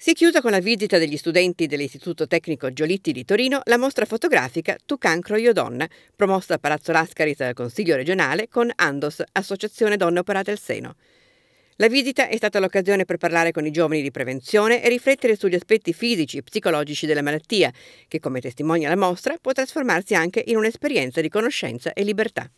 Si è chiusa con la visita degli studenti dell'Istituto Tecnico Giolitti di Torino la mostra fotografica Tu cancro io donna, promossa a Palazzo Lascaris dal Consiglio regionale con Andos, Associazione Donne Operate al Seno. La visita è stata l'occasione per parlare con i giovani di prevenzione e riflettere sugli aspetti fisici e psicologici della malattia, che come testimonia la mostra può trasformarsi anche in un'esperienza di conoscenza e libertà.